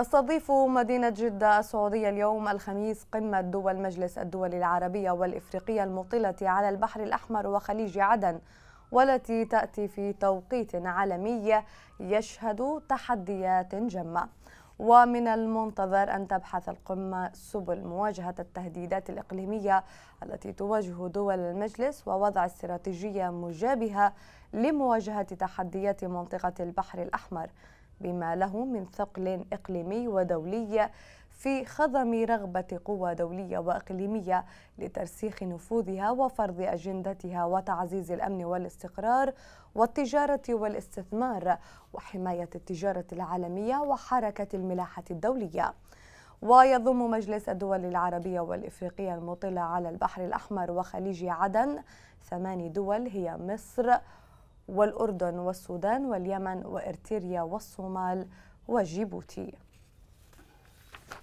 تستضيف مدينة جدة السعودية اليوم الخميس قمة دول مجلس الدول العربية والإفريقية المطلة على البحر الأحمر وخليج عدن والتي تأتي في توقيت عالمي يشهد تحديات جمة ومن المنتظر أن تبحث القمة سبل مواجهة التهديدات الإقليمية التي تواجه دول المجلس ووضع استراتيجية مجابهة لمواجهة تحديات منطقة البحر الأحمر بما له من ثقل إقليمي ودولي في خضم رغبة قوى دولية وإقليمية لترسيخ نفوذها وفرض أجندتها وتعزيز الأمن والاستقرار والتجارة والاستثمار وحماية التجارة العالمية وحركة الملاحة الدولية ويضم مجلس الدول العربية والإفريقية المطلة على البحر الأحمر وخليج عدن ثماني دول هي مصر والأردن والسودان واليمن وإرتيريا والصومال وجيبوتي